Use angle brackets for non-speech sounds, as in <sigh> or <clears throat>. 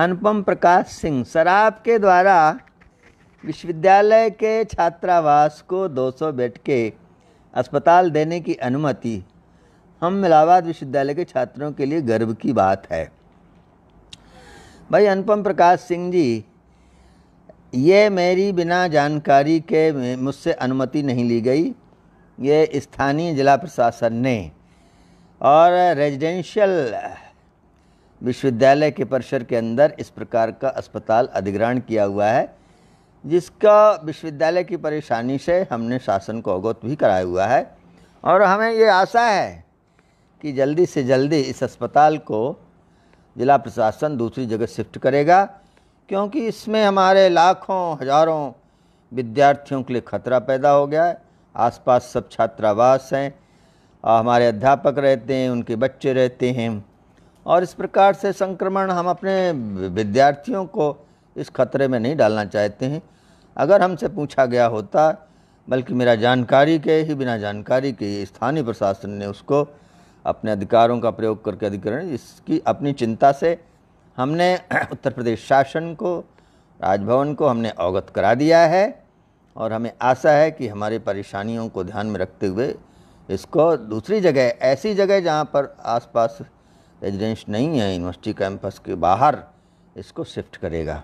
अनुपम प्रकाश Singh sir आपके द्वारा विश्वविद्यालय के छात्रावास को 200 बेड के अस्पताल देने की अनुमति हम इलाहाबाद विश्वविद्यालय के छात्रों के लिए गर्व की बात है भाई अनुपम प्रकाश सिंह जी ये मेरी बिना जानकारी के मुझसे अनुमति नहीं ली गई ये स्थानीय जिला प्रशासन ने और रेजिडेंशियल विश्वविद्यालय के परिसर के अंदर इस प्रकार का अस्पताल अधिग्रहण किया हुआ है जिसका विश्वविद्यालय की परेशानी से हमने शासन को अवगत भी कराया हुआ है और हमें ये आशा है कि जल्दी से जल्दी इस अस्पताल को जिला प्रशासन दूसरी जगह शिफ्ट करेगा क्योंकि इसमें हमारे लाखों हज़ारों विद्यार्थियों के लिए खतरा पैदा हो गया है आसपास सब छात्रावास हैं और हमारे अध्यापक रहते हैं उनके बच्चे रहते हैं और इस प्रकार से संक्रमण हम अपने विद्यार्थियों को इस खतरे में नहीं डालना चाहते हैं अगर हमसे पूछा गया होता बल्कि मेरा जानकारी के ही बिना जानकारी के स्थानीय प्रशासन ने उसको अपने अधिकारों का प्रयोग करके अधिकरण इसकी अपनी चिंता से हमने <clears throat> उत्तर प्रदेश शासन को राजभवन को हमने अवगत करा दिया है और हमें आशा है कि हमारे परेशानियों को ध्यान में रखते हुए इसको दूसरी जगह ऐसी जगह जहाँ पर आसपास रेजिडेंस नहीं है यूनिवर्सिटी कैंपस के बाहर इसको शिफ्ट करेगा